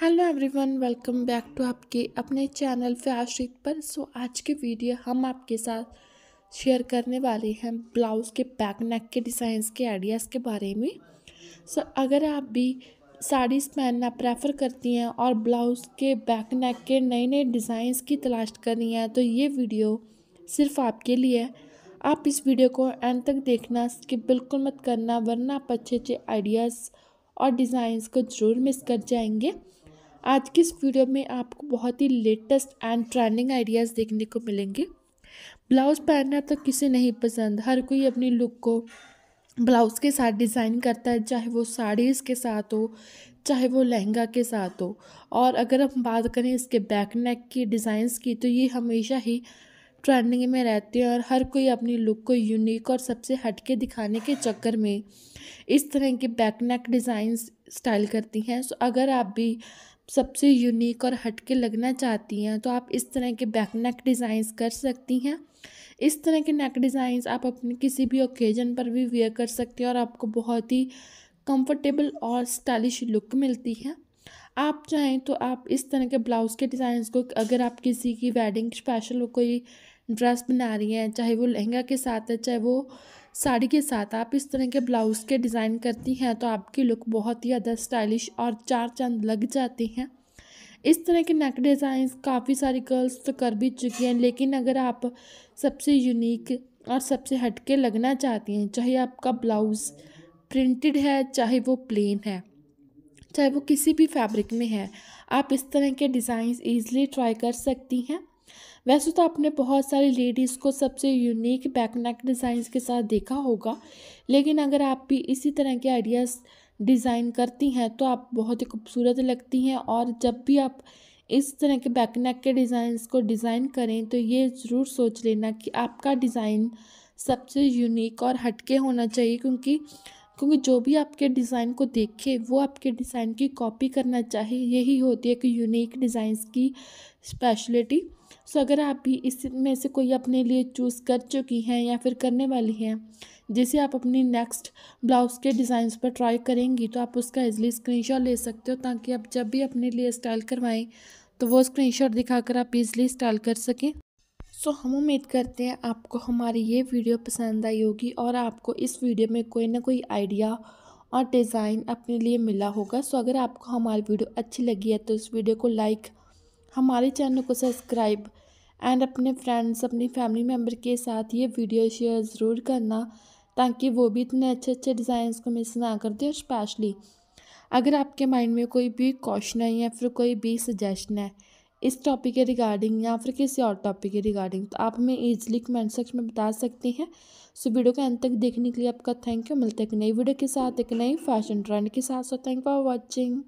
hello everyone welcome back to आपके अपने channel फैश्रिक पर सो so, आज के वीडियो हम आपके साथ शेयर करने वाले हैं ब्लाउज़ के बैक नेक के डिज़ाइंस के आइडियाज़ के बारे में सो so, अगर आप भी साड़ीज़ पहनना प्रेफर करती हैं और ब्लाउज़ के बैक नेक के नए नए डिज़ाइंस की तलाश करनी है तो ये वीडियो सिर्फ आपके लिए है आप इस वीडियो को एंड तक देखना कि बिल्कुल मत करना वरना आप अच्छे अच्छे आइडियाज़ और डिज़ाइंस को ज़रूर मिस कर जाएंगे आज की इस वीडियो में आपको बहुत ही लेटेस्ट एंड ट्रेंडिंग आइडियाज़ देखने को मिलेंगे ब्लाउज़ पहनना तो किसे नहीं पसंद हर कोई अपनी लुक को ब्लाउज़ के साथ डिज़ाइन करता है चाहे वो साड़ीज़ के साथ हो चाहे वो लहंगा के साथ हो और अगर हम बात करें इसके बैक नेक की डिज़ाइंस की तो ये हमेशा ही ट्रेंडिंग में रहते हैं और हर कोई अपनी लुक को यूनिक और सबसे हटके दिखाने के चक्कर में इस तरह के बैक नेक डिज़ाइंस स्टाइल करती हैं सो अगर आप भी सबसे यूनिक और हटके लगना चाहती हैं तो आप इस तरह के बैक नेक डिज़ाइंस कर सकती हैं इस तरह के नेक डिज़ाइंस आप अपने किसी भी ओकेजन पर भी वेयर कर सकती हैं और आपको बहुत ही कंफर्टेबल और स्टाइलिश लुक मिलती है आप चाहें तो आप इस तरह के ब्लाउज़ के डिज़ाइंस को अगर आप किसी की वेडिंग स्पेशल कोई ड्रेस बना रही हैं चाहे वो लहंगा के साथ है चाहे वो साड़ी के साथ आप इस तरह के ब्लाउज़ के डिज़ाइन करती हैं तो आपकी लुक बहुत ही ज़्यादा स्टाइलिश और चार चांद लग जाती हैं इस तरह के नेक डिज़ाइंस काफ़ी सारी गर्ल्स तो कर भी चुकी हैं लेकिन अगर आप सबसे यूनिक और सबसे हटके लगना चाहती हैं चाहे आपका ब्लाउज़ प्रिंटेड है चाहे वो प्लेन है चाहे वो किसी भी फैब्रिक में है आप इस तरह के डिज़ाइंस ईजिली ट्राई कर सकती हैं वैसे तो आपने बहुत सारी लेडीज़ को सबसे यूनिक बैकनेक डिज़ाइंस के साथ देखा होगा लेकिन अगर आप भी इसी तरह के आइडियाज़ डिज़ाइन करती हैं तो आप बहुत ही खूबसूरत लगती हैं और जब भी आप इस तरह के बैकनेक के डिज़ाइंस को डिज़ाइन करें तो ये ज़रूर सोच लेना कि आपका डिज़ाइन सबसे यूनिक और हटके होना चाहिए क्योंकि क्योंकि जो भी आपके डिज़ाइन को देखे वो आपके डिज़ाइन की कॉपी करना चाहे यही होती है कि यूनिक डिज़ाइंस की स्पेशलिटी सो अगर आप भी इसमें से कोई अपने लिए चूज़ कर चुकी हैं या फिर करने वाली हैं जिसे आप अपनी नेक्स्ट ब्लाउज़ के डिज़ाइंस पर ट्राई करेंगी तो आप उसका इजली स्क्रीनशॉट ले सकते हो ताकि आप जब भी अपने लिए स्टाइल करवाएं तो वो स्क्रीनशॉट दिखाकर आप इजली स्टाइल कर सकें सो हम उम्मीद करते हैं आपको हमारी ये वीडियो पसंद आई होगी और आपको इस वीडियो में कोई ना कोई आइडिया और डिज़ाइन अपने लिए मिला होगा सो अगर आपको हमारी वीडियो अच्छी लगी है तो इस वीडियो को लाइक हमारे चैनल को सब्सक्राइब एंड अपने फ्रेंड्स अपनी फैमिली मेम्बर के साथ ये वीडियो शेयर ज़रूर करना ताकि वो भी इतने अच्छे अच्छे डिज़ाइंस को मिस ना कर दे और स्पेशली अगर आपके माइंड में कोई भी क्वेश्चन है या फिर कोई भी सजेशन है इस टॉपिक के रिगार्डिंग या फिर किसी और टॉपिक के रिगार्डिंग तो आप हमें ईजिली कमेंट सेक्शन में बता सकती हैं सो वीडियो के अंत तक देखने के लिए आपका थैंक यू मिलता है एक नई वीडियो के साथ एक नई फैशन ट्रेंड के साथ सो थैंक फॉर वॉचिंग